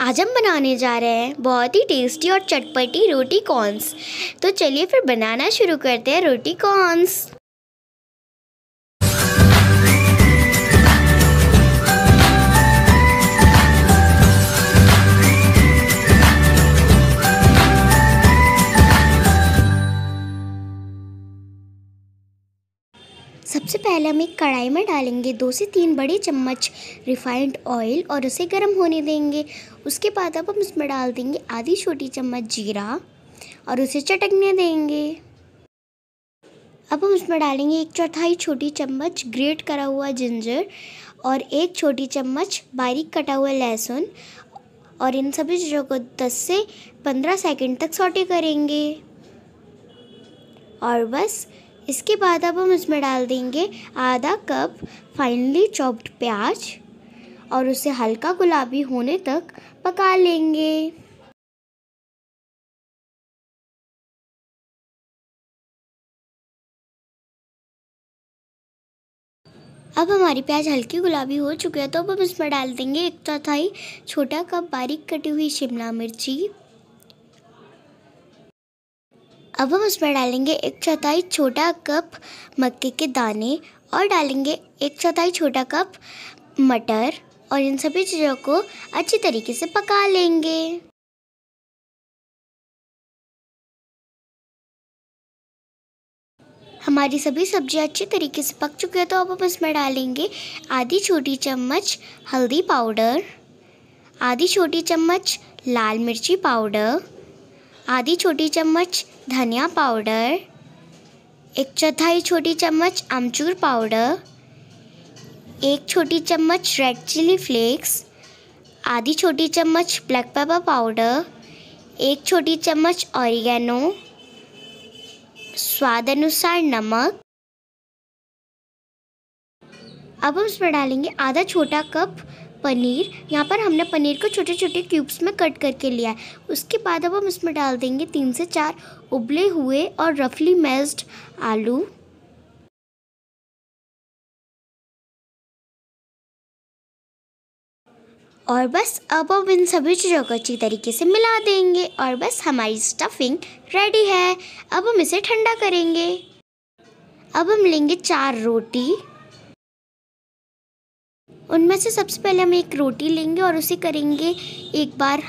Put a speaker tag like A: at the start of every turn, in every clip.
A: आज हम बनाने जा रहे हैं बहुत ही टेस्टी और चटपटी रोटी कॉर्न्स तो चलिए फिर बनाना शुरू करते हैं रोटी कॉर्न्स सबसे पहले हम एक कढ़ाई में डालेंगे दो से तीन बड़े चम्मच रिफाइंड ऑयल और उसे गर्म होने देंगे उसके बाद अब हम इसमें डाल देंगे आधी छोटी चम्मच जीरा और उसे चटकने देंगे अब हम इसमें डालेंगे एक चौथाई छोटी चम्मच ग्रेट करा हुआ जिंजर और एक छोटी चम्मच बारीक कटा हुआ लहसुन और इन सभी चीज़ों को 10 से 15 सेकंड तक सॉटे करेंगे और बस इसके बाद अब हम इसमें डाल देंगे आधा कप फाइनली चॉप्ड प्याज और उसे हल्का गुलाबी होने
B: तक पका लेंगे
A: अब हमारी प्याज हल्की गुलाबी हो चुकी है तो अब हम इसमें डाल देंगे एक चौथाई छोटा कप बारीक कटी हुई शिमला मिर्ची अब हम उसमें डालेंगे एक चौथाई छोटा कप मक्के के दाने और डालेंगे एक चौथाई छोटा कप मटर और इन सभी चीज़ों को अच्छी
B: तरीके से पका लेंगे
A: हमारी सभी सब्जियां अच्छी तरीके से पक चुकी है तो अब हम इसमें डालेंगे आधी छोटी चम्मच हल्दी पाउडर आधी छोटी चम्मच लाल मिर्ची पाउडर आधी छोटी चम्मच धनिया पाउडर एक चौथाई छोटी चम्मच अमचूर पाउडर एक छोटी चम्मच रेड चिली फ्लेक्स आधी छोटी चम्मच ब्लैक पेपर पाउडर एक छोटी चम्मच ऑरिगेनो स्वाद अनुसार नमक अब हम इसमें डालेंगे आधा छोटा कप पनीर यहाँ पर हमने पनीर को छोटे छोटे क्यूब्स में कट करके लिया है उसके बाद अब हम इसमें डाल देंगे तीन से चार उबले हुए और रफली मैस्ड आलू
B: और बस अब
A: हम इन सभी चीज़ों को अच्छी तरीके से मिला देंगे और बस हमारी स्टफिंग रेडी है अब हम इसे ठंडा करेंगे अब हम लेंगे चार रोटी उनमें से सबसे पहले हम एक रोटी लेंगे और उसे करेंगे एक बार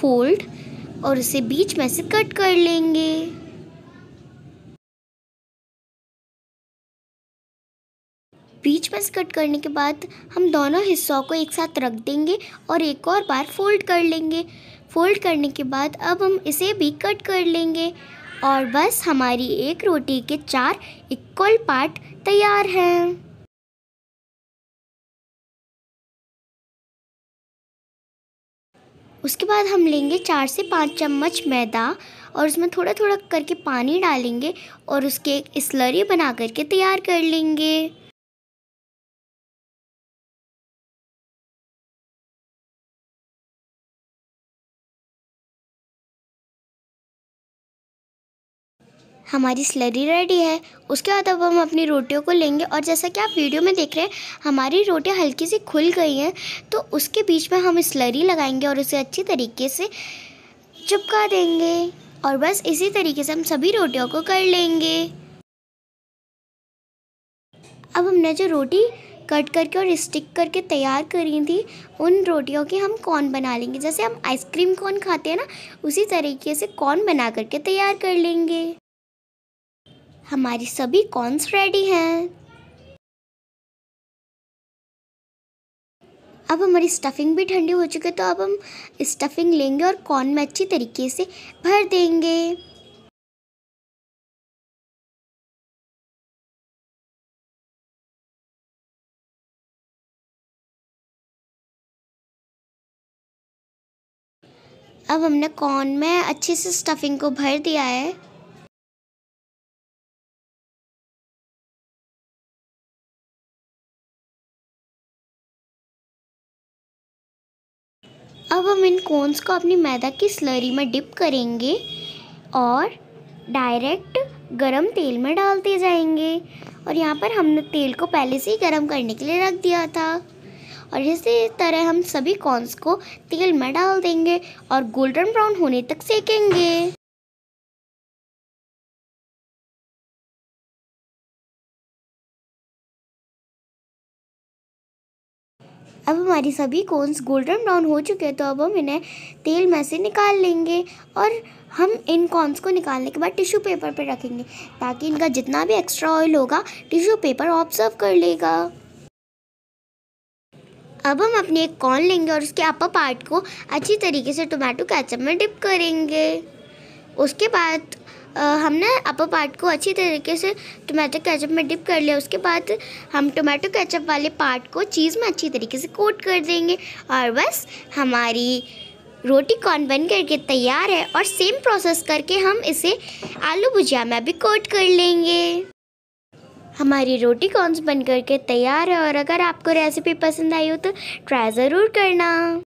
A: फोल्ड और उसे बीच में से कट कर लेंगे बीच में से कट करने के बाद हम दोनों हिस्सों को एक साथ रख देंगे और एक और बार फोल्ड कर लेंगे फोल्ड करने के बाद अब हम इसे भी कट कर लेंगे और बस हमारी एक रोटी के चार इक्वल पार्ट तैयार हैं उसके बाद हम लेंगे चार से पाँच चम्मच मैदा और उसमें थोड़ा थोड़ा करके पानी डालेंगे और उसके एक स्लरी बना करके तैयार कर लेंगे हमारी स्लरी रेडी है उसके बाद अब हम अपनी रोटियों को लेंगे और जैसा कि आप वीडियो में देख रहे हैं हमारी रोटियाँ हल्की सी खुल गई हैं तो उसके बीच में हम स्लरी लगाएंगे और उसे अच्छी तरीके से चिपका देंगे और बस इसी तरीके से हम सभी रोटियों को कर लेंगे अब हमने जो रोटी कट करके और स्टिक करके तैयार करी थी उन रोटियों के हम कॉर्न बना लेंगे जैसे हम आइसक्रीम कॉर्न खाते हैं ना उसी तरीके से कॉर्न बना करके तैयार कर लेंगे हमारी सभी कॉर्नस रेडी हैं अब हमारी स्टफिंग भी ठंडी हो चुकी है तो अब हम स्टफिंग लेंगे और कॉर्न में अच्छी तरीके से भर देंगे
B: अब हमने कॉर्न में अच्छे से स्टफिंग को भर दिया है अब
A: हम इन कोन्स को अपनी मैदा की स्लरी में डिप करेंगे और डायरेक्ट गरम तेल में डालते जाएंगे और यहाँ पर हमने तेल को पहले से ही गर्म करने के लिए रख दिया था और इसी तरह हम सभी कॉर्नस को तेल में डाल देंगे और गोल्डन ब्राउन होने तक सेकेंगे अब हमारी सभी कोन्स गोल्डन ब्राउन हो चुके हैं तो अब हम इन्हें तेल में से निकाल लेंगे और हम इन कॉर्न्स को निकालने के बाद टिश्यू पेपर पर रखेंगे ताकि इनका जितना भी एक्स्ट्रा ऑयल होगा टिश्यू पेपर ऑब्जर्व कर लेगा अब हम अपनी एक कॉर्न लेंगे और उसके अपर पार्ट को अच्छी तरीके से टोमेटो कैचअप में डिप करेंगे उसके बाद हमने अपर पार्ट को अच्छी तरीके से टोमेटो केचप में डिप कर लिया उसके बाद हम टोमेटो केचप वाले पार्ट को चीज़ में अच्छी तरीके से कोट कर देंगे और बस हमारी रोटी कॉर्न बन करके तैयार है और सेम प्रोसेस करके हम इसे आलू भुजिया में भी कोट कर लेंगे हमारी रोटी कॉर्न्स बन करके तैयार है और अगर आपको रेसिपी पसंद आई हो तो ट्राई ज़रूर करना